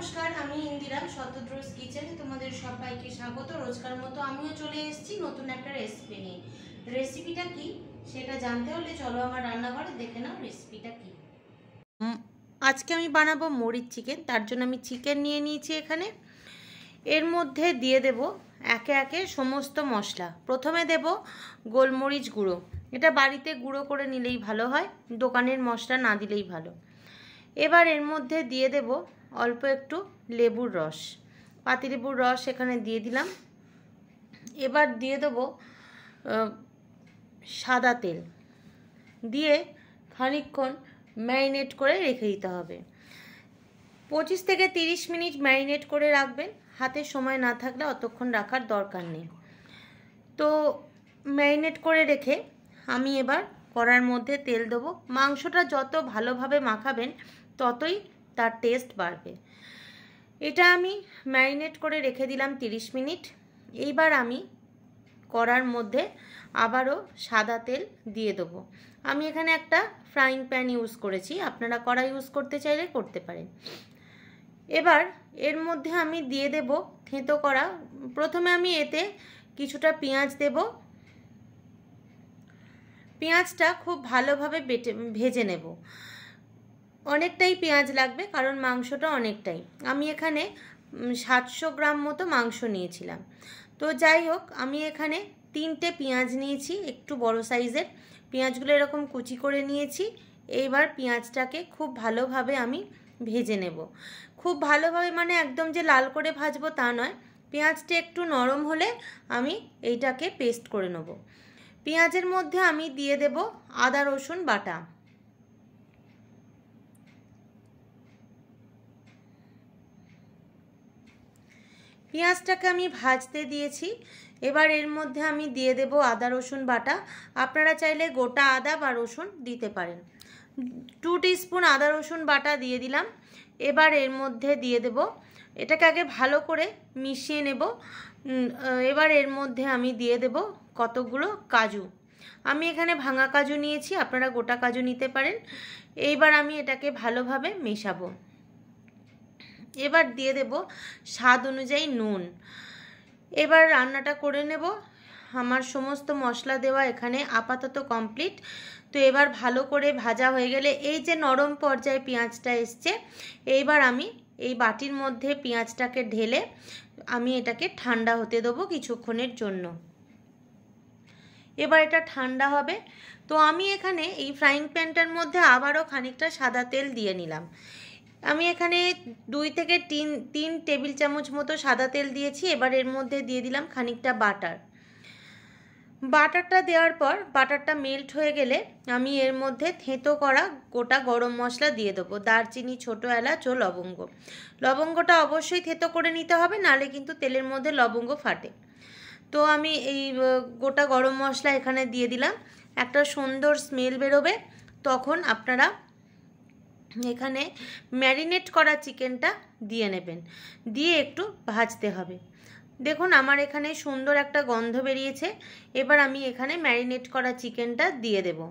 নমস্কার আমি ইন্দিরা শতদ্রোজ কিচেনে তোমাদের সবাইকে স্বাগত রোজকার মতো আমিও চলে এসেছি নতুন একটা রেসিপি নিয়ে রেসিপিটা কি সেটা জানতে হলে চলো আমার রান্নাঘরে দেখে নাও রেসিপিটা কি আজকে আমি বানাবো মরিচ চিকেন তার জন্য আমি চিকেন নিয়ে নিয়েছি এখানে এর মধ্যে দিয়ে দেব একে একে সমস্ত মশলা প্রথমে দেব গোলমরিচ গুঁড়ো এটা বাড়িতে গুঁড়ো করে নিলেই ভালো হয় দোকানের মশলা না দিলেই ভালো এবার এর মধ্যে দিয়ে দেবো অল্প একটু লেবুর রস পাতিলেবুর রস এখানে দিয়ে দিলাম এবার দিয়ে দেবো সাদা তেল দিয়ে খানিক্ষণ ম্যারিনেট করে রেখে দিতে হবে পঁচিশ থেকে তিরিশ মিনিট ম্যারিনেট করে রাখবেন হাতে সময় না থাকলে অতক্ষণ রাখার দরকার নেই তো ম্যারিনেট করে রেখে আমি এবার কড়ার মধ্যে তেল দেবো মাংসটা যত ভালোভাবে মাখাবেন ততই তার টেস্ট বাড়বে এটা আমি ম্যারিনেট করে রেখে দিলাম 30 মিনিট এইবার আমি করার মধ্যে আবারও সাদা তেল দিয়ে দেবো আমি এখানে একটা ফ্রাইং প্যান ইউজ করেছি আপনারা কড়া ইউজ করতে চাইলে করতে পারেন এবার এর মধ্যে আমি দিয়ে দেব থেঁতো করা প্রথমে আমি এতে কিছুটা পেঁয়াজ দেব পেঁয়াজটা খুব ভালোভাবে বেটে ভেজে নেব অনেকটাই পেঁয়াজ লাগবে কারণ মাংসটা অনেকটাই আমি এখানে সাতশো গ্রাম মতো মাংস নিয়েছিলাম তো যাই হোক আমি এখানে তিনটে পেঁয়াজ নিয়েছি একটু বড় সাইজের পেঁয়াজগুলো এরকম কুচি করে নিয়েছি এইবার পেঁয়াজটাকে খুব ভালোভাবে আমি ভেজে নেব খুব ভালোভাবে মানে একদম যে লাল করে ভাজবো তা নয় পেঁয়াজটা একটু নরম হলে আমি এইটাকে পেস্ট করে নেব পেঁয়াজের মধ্যে আমি দিয়ে দেব আদা রসুন বাটা পেঁয়াজটাকে আমি ভাজতে দিয়েছি এবার এর মধ্যে আমি দিয়ে দেব আদা রসুন বাটা আপনারা চাইলে গোটা আদা বা রসুন দিতে পারেন টু স্পুন আদা রসুন বাটা দিয়ে দিলাম এবার এর মধ্যে দিয়ে দেব এটাকে আগে ভালো করে মিশিয়ে নেব এবার এর মধ্যে আমি দিয়ে দেব কতগুলো কাজু আমি এখানে ভাঙা কাজু নিয়েছি আপনারা গোটা কাজু নিতে পারেন এইবার আমি এটাকে ভালোভাবে মেশাবো এবার দিয়ে দেব স্বাদ অনুযায়ী নুন এবার রান্নাটা করে নেব আমার সমস্ত মশলা দেওয়া এখানে আপাতত কমপ্লিট তো এবার ভালো করে ভাজা হয়ে গেলে এই যে নরম পর্যায়ে পেঁয়াজটা এসছে এইবার আমি এই বাটির মধ্যে পেঁয়াজটাকে ঢেলে আমি এটাকে ঠান্ডা হতে দেবো কিছুক্ষণের জন্য এবার এটা ঠান্ডা হবে তো আমি এখানে এই ফ্রাইং প্যানটার মধ্যে আবারও খানিকটা সাদা তেল দিয়ে নিলাম আমি এখানে দুই থেকে তিন তিন টেবিল চামচ মতো সাদা তেল দিয়েছি এবার এর মধ্যে দিয়ে দিলাম খানিকটা বাটার বাটারটা দেওয়ার পর বাটারটা মেল্ট হয়ে গেলে আমি এর মধ্যে থেঁতো করা গোটা গরম মশলা দিয়ে দেবো দারচিনি ছোটো এলাচ ও লবঙ্গ লবঙ্গটা অবশ্যই থেঁতো করে নিতে হবে নালে কিন্তু তেলের মধ্যে লবঙ্গ ফাটে তো আমি এই গোটা গরম মশলা এখানে দিয়ে দিলাম একটা সুন্দর স্মেল বেরোবে তখন আপনারা এখানে ম্যারিনেট করা চিকেনটা দিয়ে নেবেন দিয়ে একটু ভাজতে হবে দেখুন আমার এখানে সুন্দর একটা গন্ধ বেরিয়েছে এবার আমি এখানে ম্যারিনেট করা চিকেনটা দিয়ে দেবো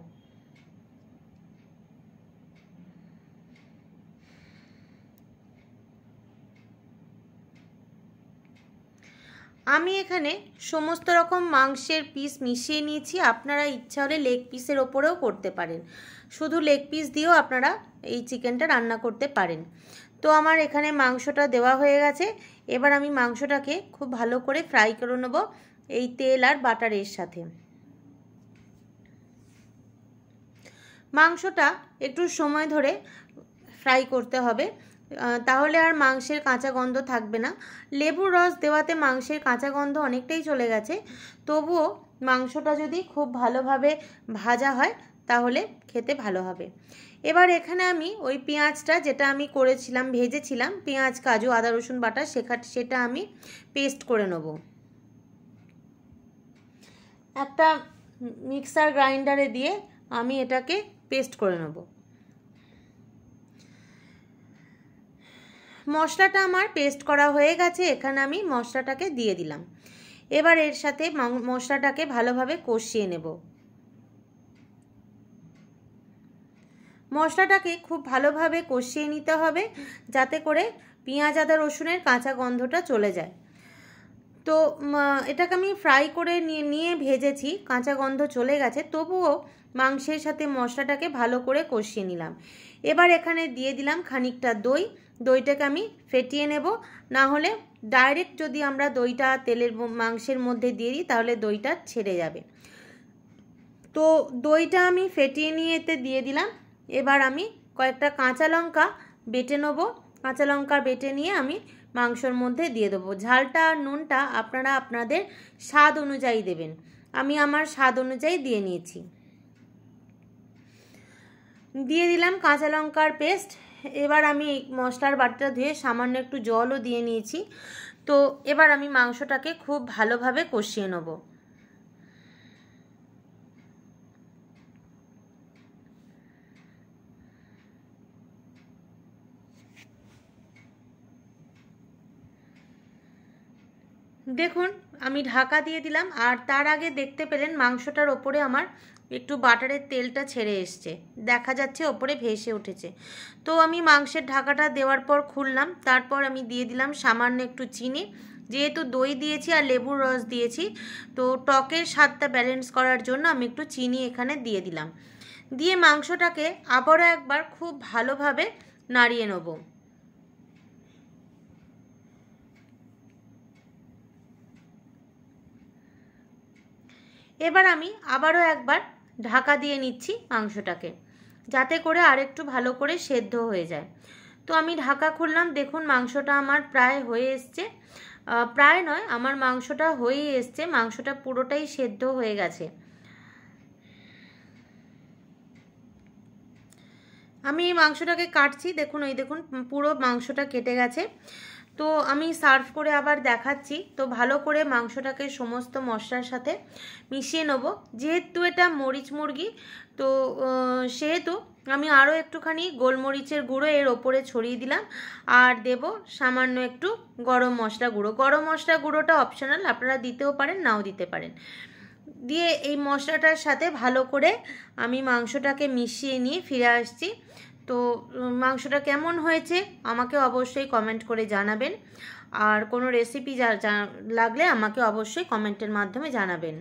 আমি এখানে সমস্ত রকম মাংসের পিস মিশিয়ে নিয়েছি আপনারা ইচ্ছা হলে লেগ পিসের ওপরেও করতে পারেন শুধু লেগ পিস দিয়েও আপনারা এই চিকেনটা রান্না করতে পারেন তো আমার এখানে মাংসটা দেওয়া হয়ে গেছে এবার আমি মাংসটাকে খুব ভালো করে ফ্রাই করে নেব এই তেল আর বাটারের সাথে মাংসটা একটু সময় ধরে ফ্রাই করতে হবে তাহলে আর মাংসের কাঁচা গন্ধ থাকবে না লেবুর রস দেওয়াতে মাংসের কাঁচা গন্ধ অনেকটাই চলে গেছে তবুও মাংসটা যদি খুব ভালোভাবে ভাজা হয় তাহলে খেতে ভালো হবে এবার এখানে আমি ওই পেঁয়াজটা যেটা আমি করেছিলাম ভেজেছিলাম পেঁয়াজ কাজু আদা রসুন বাটা সেখা সেটা আমি পেস্ট করে নেব একটা মিক্সার গ্রাইন্ডারে দিয়ে আমি এটাকে পেস্ট করে নেবো মশলাটা আমার পেস্ট করা হয়ে গেছে এখানে আমি মশলাটাকে দিয়ে দিলাম এবার এর সাথে মশলাটাকে ভালোভাবে কষিয়ে নেব মশলাটাকে খুব ভালোভাবে কষিয়ে নিতে হবে যাতে করে পেঁয়াজ আদা রসুনের কাঁচা গন্ধটা চলে যায় তো এটাকে আমি ফ্রাই করে নিয়ে নিয়ে ভেজেছি কাঁচা গন্ধ চলে গেছে তবুও মাংসের সাথে মশলাটাকে ভালো করে কষিয়ে নিলাম এবার এখানে দিয়ে দিলাম খানিকটা দই দইটাকে আমি ফেটিয়ে নেব না হলে ডাইরেক্ট যদি আমরা দইটা তেলের মাংসের মধ্যে দিয়ে দিই তাহলে দইটা ছেড়ে যাবে তো দইটা আমি ফেটিয়ে নিয়ে এতে দিয়ে দিলাম এবার আমি কয়েকটা কাঁচা লঙ্কা বেটে নেবো কাঁচা লঙ্কা বেটে নিয়ে আমি মাংসর মধ্যে দিয়ে দেবো ঝালটা আর নুনটা আপনারা আপনাদের স্বাদ অনুযায়ী দেবেন আমি আমার স্বাদ অনুযায়ী দিয়ে নিয়েছি দিয়ে দিলাম কাঁচা লঙ্কার পেস্ট এবার আমি মশলার বাটিটা ধুয়ে সামান্য একটু জলও দিয়ে নিয়েছি তো এবার আমি মাংসটাকে খুব ভালোভাবে কষিয়ে নেবো দেখুন আমি ঢাকা দিয়ে দিলাম আর তার আগে দেখতে পেলেন মাংসটার ওপরে আমার একটু বাটারের তেলটা ছেড়ে এসছে দেখা যাচ্ছে ওপরে ভেসে উঠেছে তো আমি মাংসের ঢাকাটা দেওয়ার পর খুললাম তারপর আমি দিয়ে দিলাম সামান্য একটু চিনি যেহেতু দই দিয়েছি আর লেবুর রস দিয়েছি তো টকের স্বাদটা ব্যালেন্স করার জন্য আমি একটু চিনি এখানে দিয়ে দিলাম দিয়ে মাংসটাকে আবারও একবার খুব ভালোভাবে নাড়িয়ে নেবো এবার আমি আবারও একবার ঢাকা দিয়ে নিচ্ছি মাংসটাকে যাতে করে আরেকটু ভালো করে সেদ্ধ হয়ে যায় তো আমি ঢাকা খুললাম দেখুন মাংসটা আমার প্রায় হয়ে এসছে প্রায় নয় আমার মাংসটা হয়েই এসছে মাংসটা পুরোটাই সেদ্ধ হয়ে গেছে আমি এই মাংসটাকে কাটছি দেখুন ওই দেখুন পুরো মাংসটা কেটে গেছে তো আমি সার্ভ করে আবার দেখাচ্ছি তো ভালো করে মাংসটাকে সমস্ত মশলার সাথে মিশিয়ে নেব যেহেতু এটা মরিচ মুরগি তো সেহেতু আমি আরও একটুখানি গোলমরিচের গুঁড়ো এর ওপরে ছড়িয়ে দিলাম আর দেব সামান্য একটু গরম মশলা গুঁড়ো গরম মশলা গুঁড়োটা অপশনাল আপনারা দিতেও পারেন নাও দিতে পারেন দিয়ে এই মশলাটার সাথে ভালো করে আমি মাংসটাকে মিশিয়ে নিয়ে ফিরে আসছি তো মাংসটা কেমন হয়েছে আমাকে অবশ্যই কমেন্ট করে জানাবেন আর কোনো রেসিপি যা লাগলে আমাকে অবশ্যই কমেন্টের মাধ্যমে জানাবেন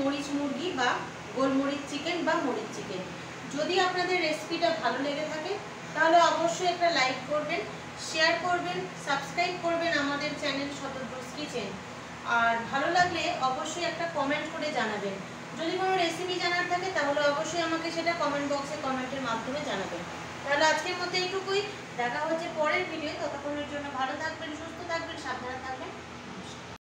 মরিচ মুরগি বা গোলমরিচ চিকেন বা মরিচ চিকেন যদি আপনাদের রেসিপিটা ভালো লেগে থাকে তাহলে অবশ্যই একটা লাইক করবেন শেয়ার করবেন সাবস্ক্রাইব করবেন আমাদের চ্যানেল শতদ্রোস কিচেন আর ভালো লাগলে অবশ্যই একটা কমেন্ট করে জানাবেন যদি কোনো রেসিপি জানার থাকে তাহলে অবশ্যই আমাকে সেটা কমেন্ট বক্সে কমেন্টের মাধ্যমে জানাবেন তাহলে আজকের মধ্যে এইটুকুই দেখা হচ্ছে পরের ভিডিও ততক্ষণের জন্য ভালো থাকবেন সুস্থ থাকবেন সাবধানে থাকবেন